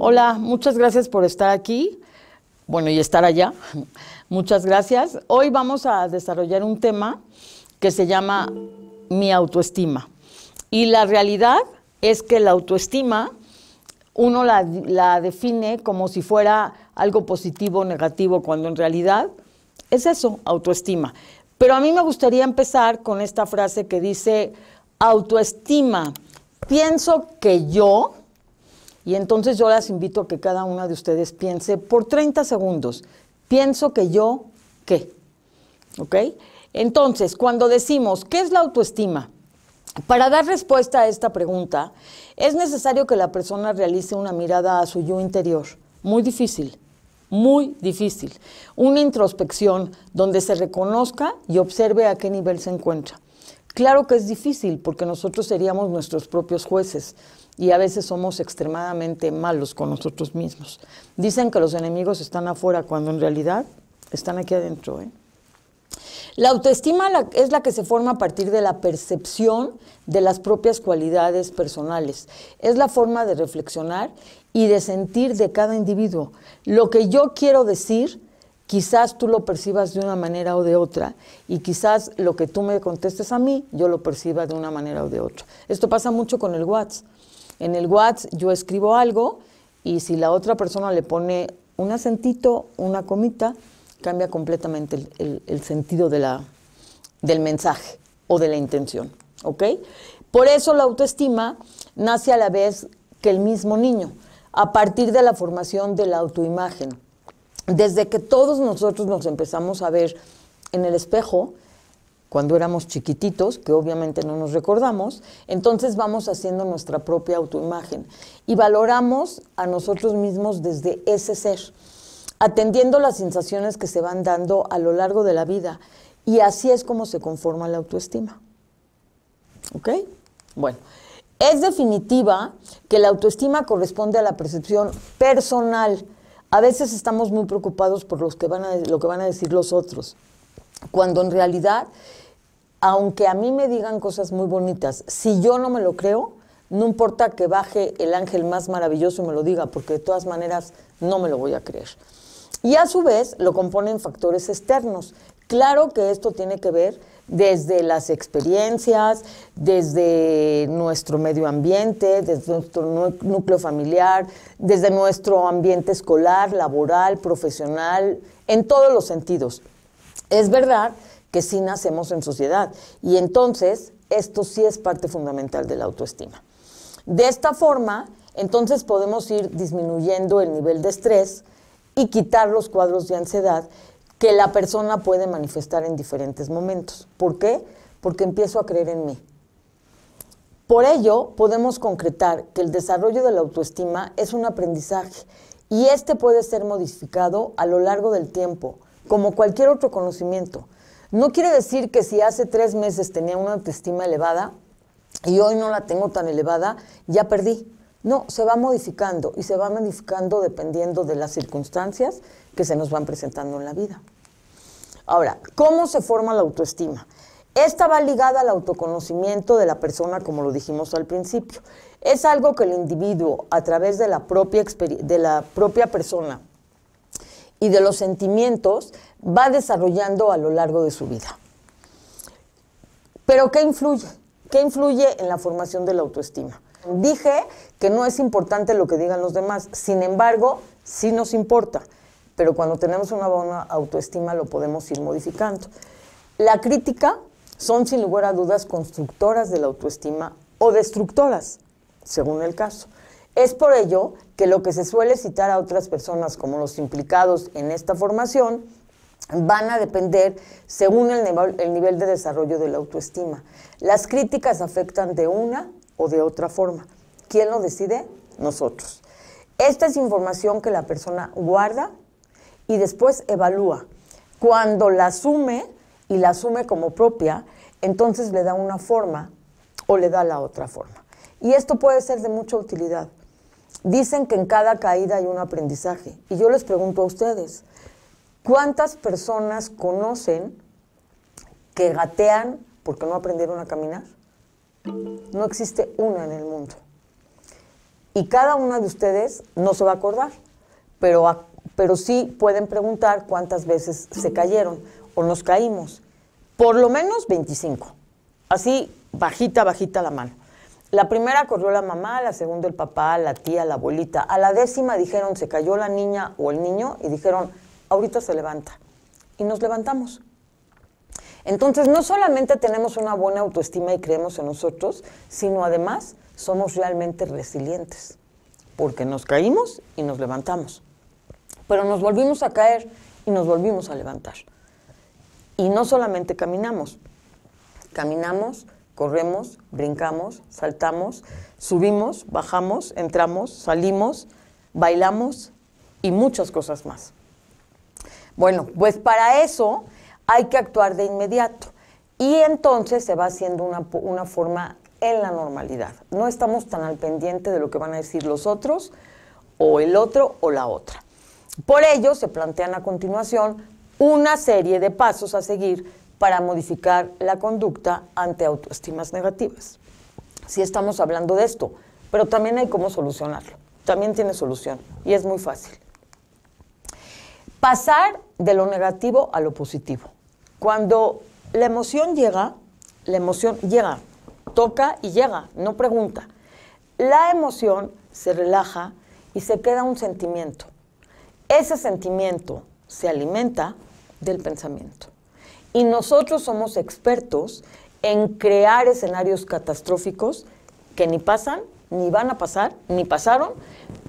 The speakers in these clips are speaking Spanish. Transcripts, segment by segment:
Hola, muchas gracias por estar aquí, bueno, y estar allá. Muchas gracias. Hoy vamos a desarrollar un tema que se llama mi autoestima. Y la realidad es que la autoestima uno la, define como si fuera algo positivo o negativo, cuando en realidad es eso, autoestima. Pero a mí me gustaría empezar con esta frase que dice, autoestima, pienso que yo y entonces yo las invito a que cada una de ustedes piense por 30 segundos, pienso que yo, ¿qué? ¿Ok? Entonces, cuando decimos, ¿qué es la autoestima? Para dar respuesta a esta pregunta, es necesario que la persona realice una mirada a su yo interior. Muy difícil, muy difícil. Una introspección donde se reconozca y observe a qué nivel se encuentra. Claro que es difícil porque nosotros seríamos nuestros propios jueces y a veces somos extremadamente malos con nosotros mismos. Dicen que los enemigos están afuera cuando en realidad están aquí adentro. ¿eh? La autoestima es la que se forma a partir de la percepción de las propias cualidades personales. Es la forma de reflexionar y de sentir de cada individuo. Lo que yo quiero decir, quizás tú lo percibas de una manera o de otra, y quizás lo que tú me contestes a mí, yo lo perciba de una manera o de otra. Esto pasa mucho con el WhatsApp. En el WhatsApp yo escribo algo y si la otra persona le pone un acentito, una comita, cambia completamente el, sentido del mensaje o de la intención. ¿Ok? Por eso la autoestima nace a la vez que el mismo niño, a partir de la formación de la autoimagen. Desde que todos nosotros nos empezamos a ver en el espejo, cuando éramos chiquititos, que obviamente no nos recordamos, entonces vamos haciendo nuestra propia autoimagen y valoramos a nosotros mismos desde ese ser, atendiendo las sensaciones que se van dando a lo largo de la vida. Y así es como se conforma la autoestima. ¿Ok? Bueno, es definitiva que la autoestima corresponde a la percepción personal. A veces estamos muy preocupados por que lo que van a decir los otros cuando en realidad, aunque a mí me digan cosas muy bonitas, si yo no me lo creo, no importa que baje el ángel más maravilloso y me lo diga, porque de todas maneras no me lo voy a creer. Y a su vez lo componen factores externos. Claro que esto tiene que ver desde las experiencias, desde nuestro medio ambiente, desde nuestro núcleo familiar, desde nuestro ambiente escolar, laboral, profesional, en todos los sentidos. Es verdad que sí nacemos en sociedad y entonces esto sí es parte fundamental de la autoestima. De esta forma, entonces podemos ir disminuyendo el nivel de estrés y quitar los cuadros de ansiedad que la persona puede manifestar en diferentes momentos. ¿Por qué? Porque empiezo a creer en mí. Por ello, podemos concretar que el desarrollo de la autoestima es un aprendizaje y este puede ser modificado a lo largo del tiempo como cualquier otro conocimiento. No quiere decir que si hace tres meses tenía una autoestima elevada y hoy no la tengo tan elevada, ya perdí. No, se va modificando y se va modificando dependiendo de las circunstancias que se nos van presentando en la vida. Ahora, ¿cómo se forma la autoestima? Esta va ligada al autoconocimiento de la persona, como lo dijimos al principio. Es algo que el individuo, a través de la propia, de la propia persona, y de los sentimientos va desarrollando a lo largo de su vida. Pero ¿qué influye? ¿Qué influye en la formación de la autoestima? Dije que no es importante lo que digan los demás, sin embargo, sí nos importa, pero cuando tenemos una buena autoestima lo podemos ir modificando. La crítica son sin lugar a dudas constructoras de la autoestima o destructoras, según el caso. Es por ello que lo que se suele citar a otras personas como los implicados en esta formación van a depender según el nivel, de desarrollo de la autoestima. Las críticas afectan de una o de otra forma. ¿Quién lo decide? Nosotros. Esta es información que la persona guarda y después evalúa. Cuando la asume y la asume como propia, entonces le da una forma o le da la otra forma. Y esto puede ser de mucha utilidad. Dicen que en cada caída hay un aprendizaje. Y yo les pregunto a ustedes, ¿cuántas personas conocen que gatean porque no aprendieron a caminar? No existe una en el mundo. Y cada una de ustedes no se va a acordar, pero, pero sí pueden preguntar cuántas veces se cayeron o nos caímos. Por lo menos 25. Así, bajita, bajita la mano. La primera corrió la mamá, la segunda el papá, la tía, la abuelita. A la décima dijeron, se cayó la niña o el niño y dijeron, ahorita se levanta. Y nos levantamos. Entonces, no solamente tenemos una buena autoestima y creemos en nosotros, sino además somos realmente resilientes, porque nos caímos y nos levantamos. Pero nos volvimos a caer y nos volvimos a levantar. Y no solamente caminamos, caminamos, corremos, brincamos, saltamos, subimos, bajamos, entramos, salimos, bailamos y muchas cosas más. Bueno, pues para eso hay que actuar de inmediato y entonces se va haciendo una, forma en la normalidad. No estamos tan al pendiente de lo que van a decir los otros o el otro o la otra. Por ello se plantean a continuación una serie de pasos a seguir para modificar la conducta ante autoestimas negativas. Sí estamos hablando de esto, pero también hay cómo solucionarlo. También tiene solución y es muy fácil. Pasar de lo negativo a lo positivo. Cuando la emoción llega, la emoción llega, toca y llega, no pregunta. La emoción se relaja y se queda un sentimiento. Ese sentimiento se alimenta del pensamiento. Y nosotros somos expertos en crear escenarios catastróficos que ni pasan, ni van a pasar, ni pasaron,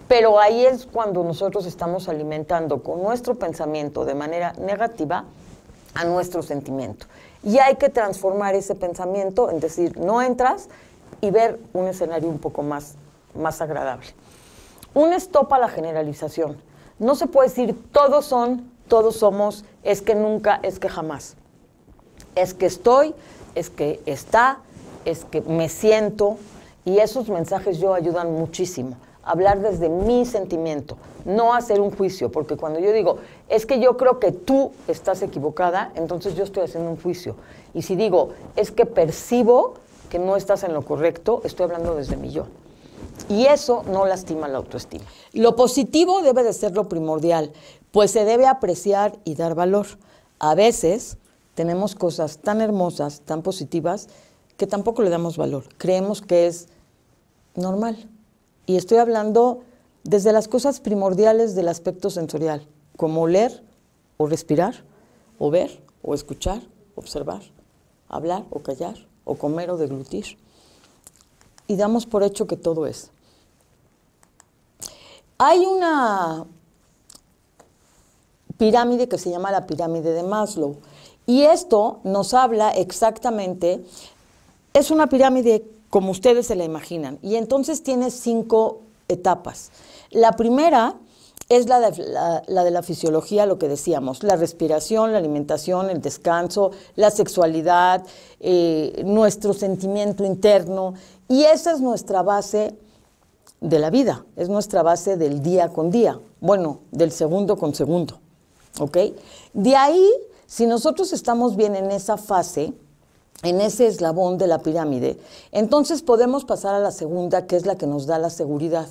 pero ahí es cuando nosotros estamos alimentando con nuestro pensamiento de manera negativa a nuestro sentimiento. Y hay que transformar ese pensamiento en decir, no entras y ver un escenario un poco más, más agradable. Un stop a la generalización. No se puede decir todos son, todos somos, es que nunca, es que jamás es que estoy, es que está, es que me siento. Y esos mensajes yo ayudan muchísimo. Hablar desde mi sentimiento, no hacer un juicio, porque cuando yo digo, es que yo creo que tú estás equivocada, entonces yo estoy haciendo un juicio. Y si digo, es que percibo que no estás en lo correcto, estoy hablando desde mi yo. Y eso no lastima la autoestima. Lo positivo debe de ser lo primordial, pues se debe apreciar y dar valor. A veces tenemos cosas tan hermosas, tan positivas, que tampoco le damos valor. Creemos que es normal. Y estoy hablando desde las cosas primordiales del aspecto sensorial, como oler o respirar, o ver o escuchar, observar, hablar o callar, o comer o deglutir. Y damos por hecho que todo es. Hay una pirámide que se llama la pirámide de Maslow. Y esto nos habla exactamente, es una pirámide como ustedes se la imaginan, y entonces tiene cinco etapas. La primera es la de la, fisiología, lo que decíamos, la respiración, la alimentación, el descanso, la sexualidad, eh, nuestro sentimiento interno, y esa es nuestra base de la vida, es nuestra base del día con día, bueno, del segundo con segundo, ¿ok? De ahí si nosotros estamos bien en esa fase, en ese eslabón de la pirámide, entonces podemos pasar a la segunda, que es la que nos da la seguridad.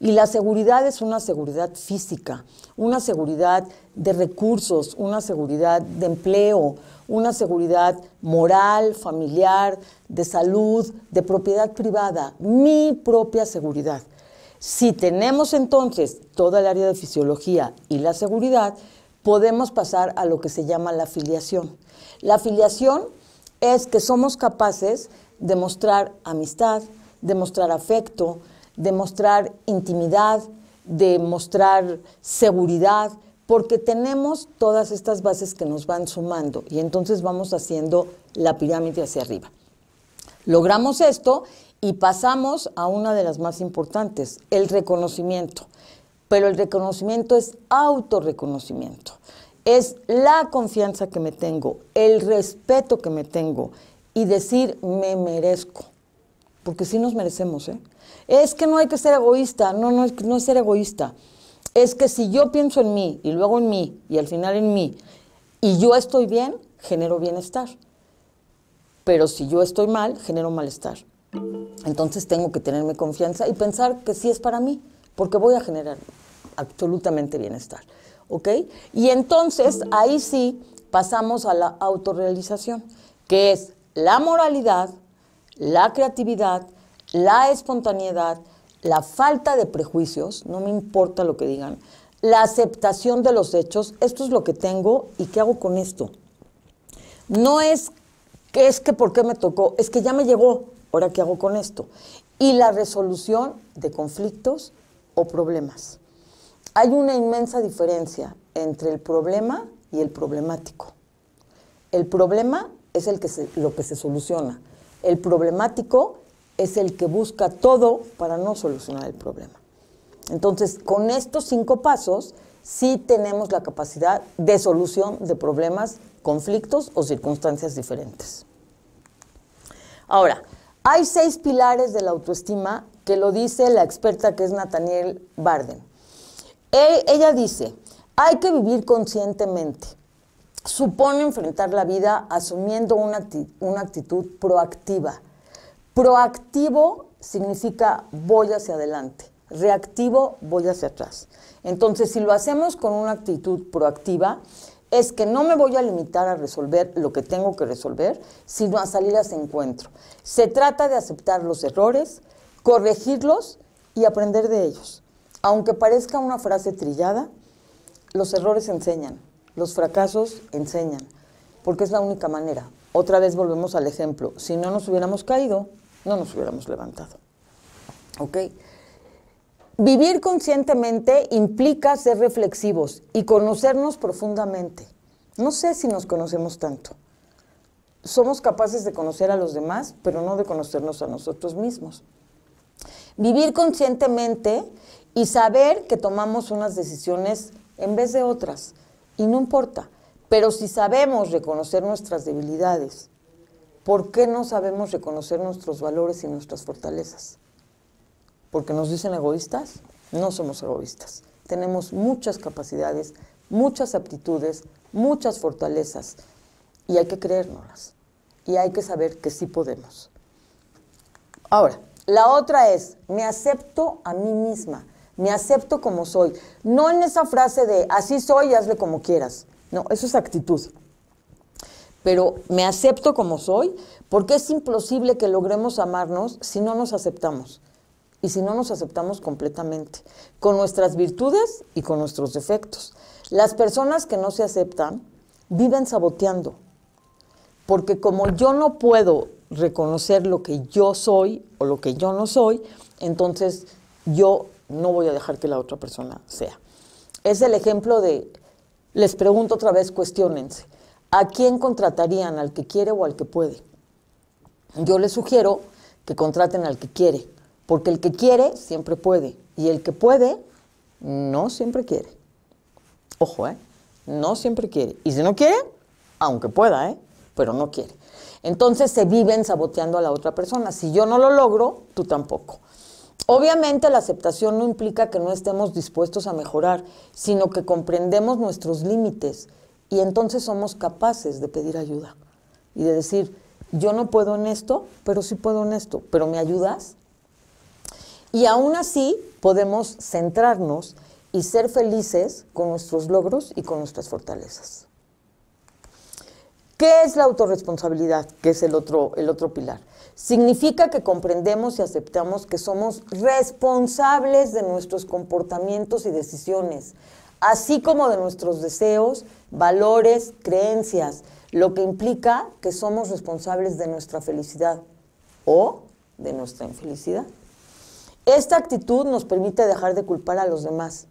Y la seguridad es una seguridad física, una seguridad de recursos, una seguridad de empleo, una seguridad moral, familiar, de salud, de propiedad privada, mi propia seguridad. Si tenemos entonces toda el área de fisiología y la seguridad, podemos pasar a lo que se llama la filiación. La filiación es que somos capaces de mostrar amistad, de mostrar afecto, de mostrar intimidad, de mostrar seguridad, porque tenemos todas estas bases que nos van sumando y entonces vamos haciendo la pirámide hacia arriba. Logramos esto y pasamos a una de las más importantes, el reconocimiento pero el reconocimiento es autorreconocimiento. Es la confianza que me tengo, el respeto que me tengo y decir me merezco. Porque sí nos merecemos, ¿eh? Es que no hay que ser egoísta, no, no, no es ser egoísta. Es que si yo pienso en mí y luego en mí y al final en mí y yo estoy bien, genero bienestar. Pero si yo estoy mal, genero malestar. Entonces tengo que tenerme confianza y pensar que sí es para mí porque voy a generar absolutamente bienestar. ¿Ok? Y entonces ahí sí pasamos a la autorrealización, que es la moralidad, la creatividad, la espontaneidad, la falta de prejuicios, no me importa lo que digan, la aceptación de los hechos, esto es lo que tengo y qué hago con esto. No es que es que por qué me tocó, es que ya me llegó, ahora qué hago con esto. Y la resolución de conflictos o problemas. Hay una inmensa diferencia entre el problema y el problemático. El problema es el que lo que se soluciona. El problemático es el que busca todo para no solucionar el problema. Entonces, con estos cinco pasos, sí tenemos la capacidad de solución de problemas, conflictos o circunstancias diferentes. Ahora, hay seis pilares de la autoestima que lo dice la experta que es Nathaniel Barden. ella dice, hay que vivir conscientemente. Supone enfrentar la vida asumiendo una, una actitud proactiva. Proactivo significa voy hacia adelante, reactivo voy hacia atrás. Entonces, si lo hacemos con una actitud proactiva, es que no me voy a limitar a resolver lo que tengo que resolver, sino a salir a ese encuentro. Se trata de aceptar los errores, corregirlos y aprender de ellos. Aunque parezca una frase trillada, los errores enseñan, los fracasos enseñan, porque es la única manera. Otra vez volvemos al ejemplo. Si no nos hubiéramos caído, no nos hubiéramos levantado. ¿Ok? Vivir conscientemente implica ser reflexivos y conocernos profundamente. No sé si nos conocemos tanto. Somos capaces de conocer a los demás, pero no de conocernos a nosotros mismos vivir conscientemente y saber que tomamos unas decisiones en vez de otras. Y no importa. Pero si sabemos reconocer nuestras debilidades, ¿por qué no sabemos reconocer nuestros valores y nuestras fortalezas? Porque nos dicen egoístas, no somos egoístas. Tenemos muchas capacidades, muchas aptitudes, muchas fortalezas y hay que creérnoslas y hay que saber que sí podemos. Ahora, la otra es, me acepto a mí misma, me acepto como soy. No en esa frase de, así soy, hazle como quieras. No, eso es actitud. Pero me acepto como soy porque es imposible que logremos amarnos si no nos aceptamos y si no nos aceptamos completamente, con nuestras virtudes y con nuestros defectos. Las personas que no se aceptan viven saboteando, porque como yo no puedo reconocer lo que yo soy o lo que yo no soy, entonces yo no voy a dejar que la otra persona sea. Es el ejemplo de, les pregunto otra vez, cuestionense, ¿a quién contratarían? ¿Al que quiere o al que puede? Yo les sugiero que contraten al que quiere, porque el que quiere siempre puede, y el que puede no siempre quiere. Ojo, ¿eh? No siempre quiere. Y si no quiere, aunque pueda, ¿eh? Pero no quiere. Entonces se viven saboteando a la otra persona. Si yo no lo logro, tú tampoco. Obviamente la aceptación no implica que no estemos dispuestos a mejorar, sino que comprendemos nuestros límites y entonces somos capaces de pedir ayuda y de decir, yo no puedo en esto, pero sí puedo en esto, pero ¿me ayudas? Y aún así podemos centrarnos y ser felices con nuestros logros y con nuestras fortalezas. ¿Qué es la autorresponsabilidad? Que es el otro, el otro pilar. Significa que comprendemos y aceptamos que somos responsables de nuestros comportamientos y decisiones, así como de nuestros deseos, valores, creencias, lo que implica que somos responsables de nuestra felicidad o de nuestra infelicidad. Esta actitud nos permite dejar de culpar a los demás.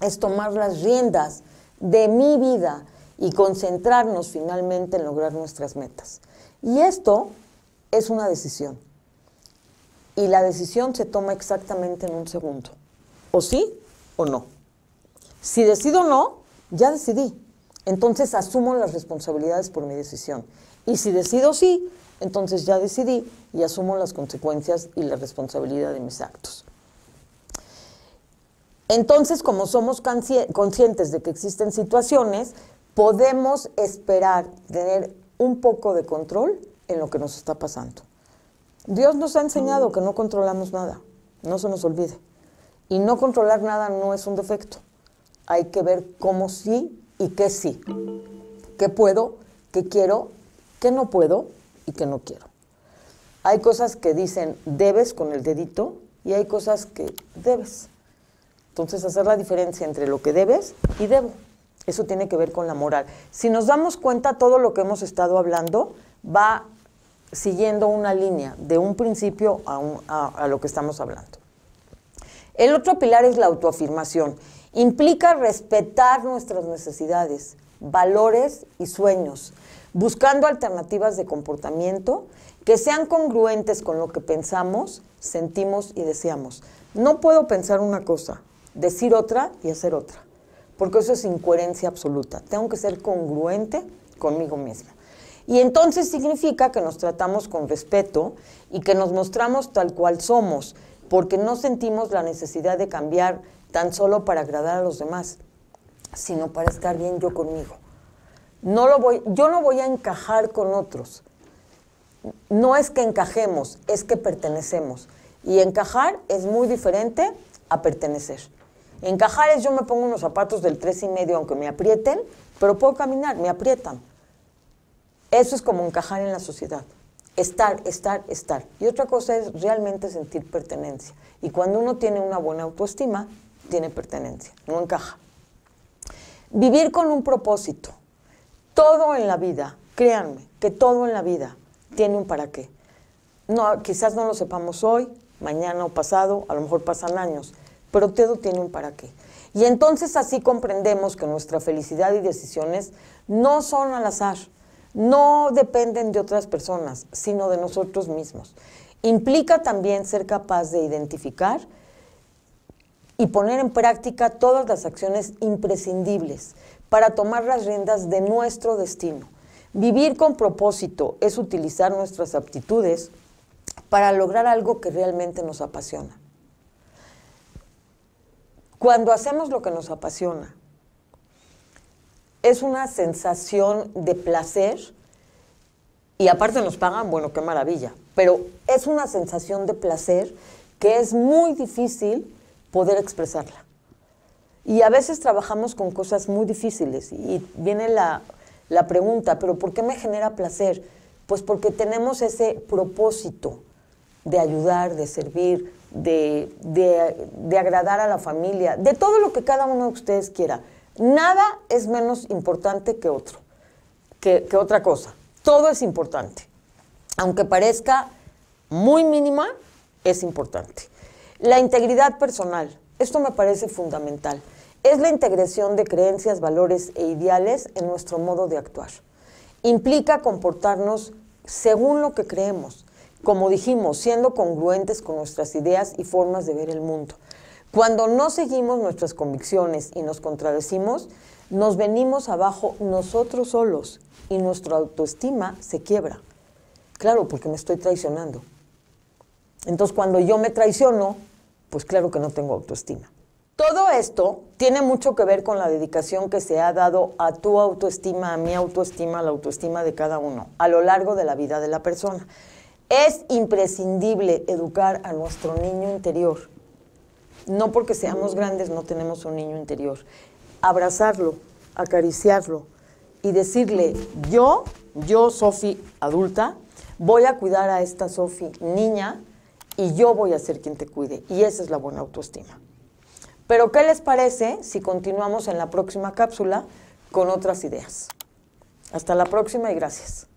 Es tomar las riendas de mi vida y concentrarnos finalmente en lograr nuestras metas. Y esto es una decisión. Y la decisión se toma exactamente en un segundo. O sí o no. Si decido no, ya decidí. Entonces asumo las responsabilidades por mi decisión. Y si decido sí, entonces ya decidí y asumo las consecuencias y la responsabilidad de mis actos. Entonces, como somos conscientes de que existen situaciones, podemos esperar tener un poco de control en lo que nos está pasando. Dios nos ha enseñado mm. que no controlamos nada, no se nos olvide. Y no controlar nada no es un defecto. Hay que ver cómo sí y qué sí. ¿Qué puedo? ¿Qué quiero? ¿Qué no puedo? Y qué no quiero. Hay cosas que dicen debes con el dedito y hay cosas que debes. Entonces hacer la diferencia entre lo que debes y debo. Eso tiene que ver con la moral. Si nos damos cuenta, todo lo que hemos estado hablando va siguiendo una línea, de un principio a, lo que estamos hablando. El otro pilar es la autoafirmación. Implica respetar nuestras necesidades, valores y sueños, buscando alternativas de comportamiento que sean congruentes con lo que pensamos, sentimos y deseamos. No puedo pensar una cosa, decir otra y hacer otra porque eso es incoherencia absoluta. Tengo que ser congruente conmigo misma. Y entonces significa que nos tratamos con respeto y que nos mostramos tal cual somos, porque no sentimos la necesidad de cambiar tan solo para agradar a los demás, sino para estar bien yo conmigo. No lo voy, yo no voy a encajar con otros. No es que encajemos, es que pertenecemos. Y encajar es muy diferente a pertenecer. Encajar es, yo me pongo unos zapatos del tres y medio, aunque me aprieten, pero puedo caminar, me aprietan. Eso es como encajar en la sociedad. Estar, estar, estar. Y otra cosa es realmente sentir pertenencia. Y cuando uno tiene una buena autoestima, tiene pertenencia, no encaja. Vivir con un propósito. Todo en la vida, créanme, que todo en la vida tiene un para qué. No, quizás no lo sepamos hoy, mañana o pasado, a lo mejor pasan años, pero todo tiene un para qué. Y entonces así comprendemos que nuestra felicidad y decisiones no son al azar, no dependen de otras personas, sino de nosotros mismos. Implica también ser capaz de identificar y poner en práctica todas las acciones imprescindibles para tomar las riendas de nuestro destino. Vivir con propósito es utilizar nuestras aptitudes para lograr algo que realmente nos apasiona. Cuando hacemos lo que nos apasiona, es una sensación de placer y aparte nos pagan, bueno, qué maravilla, pero es una sensación de placer que es muy difícil poder expresarla. Y a veces trabajamos con cosas muy difíciles y viene la, la pregunta, pero ¿por qué me genera placer? Pues porque tenemos ese propósito de ayudar, de servir, de, agradar a la familia, de todo lo que cada uno de ustedes quiera. Nada es menos importante que otro, que, que otra cosa. Todo es importante. Aunque parezca muy mínima, es importante. La integridad personal, esto me parece fundamental. Es la integración de creencias, valores e ideales en nuestro modo de actuar. Implica comportarnos según lo que creemos, como dijimos, siendo congruentes con nuestras ideas y formas de ver el mundo. Cuando no seguimos nuestras convicciones y nos contradecimos, nos venimos abajo nosotros solos y nuestra autoestima se quiebra. Claro, porque me estoy traicionando. Entonces, cuando yo me traiciono, pues claro que no tengo autoestima. Todo esto tiene mucho que ver con la dedicación que se ha dado a tu autoestima, a mi autoestima, a la autoestima de cada uno, a lo largo de la vida de la persona. Es imprescindible educar a nuestro niño interior. No porque seamos grandes no tenemos un niño interior. Abrazarlo, acariciarlo y decirle, yo, yo, Sofi, adulta, voy a cuidar a esta Sofi, niña, y yo voy a ser quien te cuide. Y esa es la buena autoestima. Pero ¿qué les parece si continuamos en la próxima cápsula con otras ideas? Hasta la próxima y gracias.